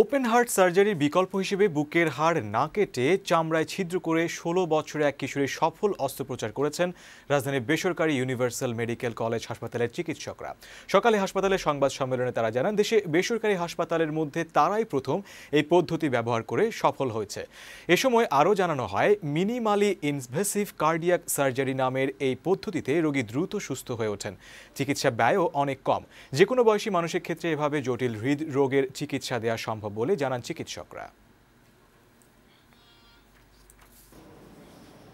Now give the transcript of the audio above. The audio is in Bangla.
ওপেন হার্ট সার্জারির বিকল্প হিসেবে বুকের হাড় না কেটে চামড়ায় ছিদ্র করে ষোলো বছরে এক কিশোরের সফল অস্ত্রোপচার করেছেন রাজধানীর বেসরকারি ইউনিভার্সাল মেডিকেল কলেজ হাসপাতালের চিকিৎসকরা সকালে হাসপাতালে সংবাদ সম্মেলনে তারা জানান দেশে বেসরকারি হাসপাতালের মধ্যে তারাই প্রথম এই পদ্ধতি ব্যবহার করে সফল হয়েছে এ সময় আরও জানানো হয় মিনিমালি ইনভেসিভ কার্ডিয়াক সার্জারি নামের এই পদ্ধতিতে রোগী দ্রুত সুস্থ হয়ে ওঠেন চিকিৎসা ব্যয়ও অনেক কম যে কোনো বয়সী মানুষের ক্ষেত্রে এভাবে জটিল হৃদ রোগের চিকিৎসা দেওয়া সম্ভব সম্ভব বলে জানান চিকিৎসকরা